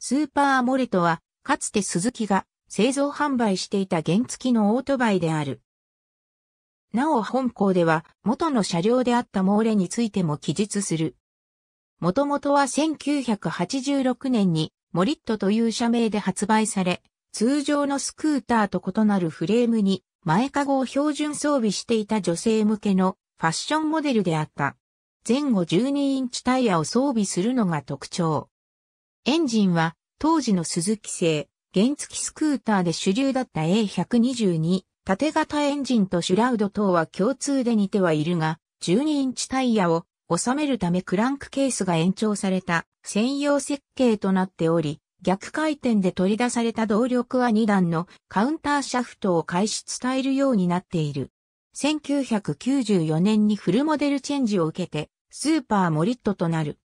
スーパーモレトは、かつて鈴木が製造販売していた原付きのオートバイである。なお本校では元の車両であったモーレについても記述する。もともとは1986年にモリットという社名で発売され、通常のスクーターと異なるフレームに前かごを標準装備していた女性向けのファッションモデルであった。前後12インチタイヤを装備するのが特徴。エンジンは当時の鈴木製、原付スクーターで主流だった A122、縦型エンジンとシュラウド等は共通で似てはいるが、12インチタイヤを収めるためクランクケースが延長された専用設計となっており、逆回転で取り出された動力は2段のカウンターシャフトを開始伝えるようになっている。1994年にフルモデルチェンジを受けて、スーパーモリットとなる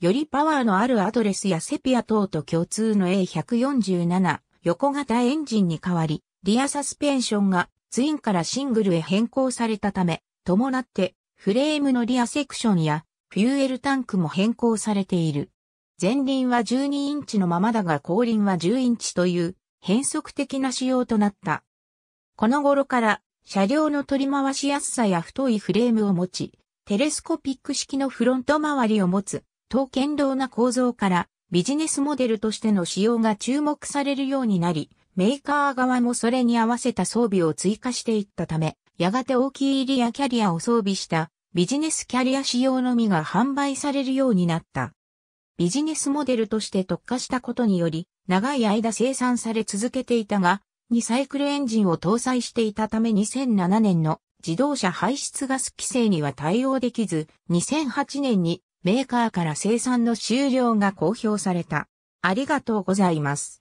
よりパワーのあるアドレスやセピア等と共通の A147 横型エンジンに代わり、リアサスペンションがツインからシングルへ変更されたため、伴ってフレームのリアセクションやフューエルタンクも変更されている。前輪は12インチのままだが後輪は10インチという変則的な仕様となった。この頃から車両の取り回しやすさや太いフレームを持ち、テレスコピック式のフロント周りを持つ刀剣道な構造からビジネスモデルとしての使用が注目されるようになり、メーカー側もそれに合わせた装備を追加していったため、やがて大きいリアキャリアを装備したビジネスキャリア仕様のみが販売されるようになった。ビジネスモデルとして特化したことにより、長い間生産され続けていたが、2サイクルエンジンを搭載していたため2007年の自動車排出ガス規制には対応できず、2008年にメーカーから生産の終了が公表された。ありがとうございます。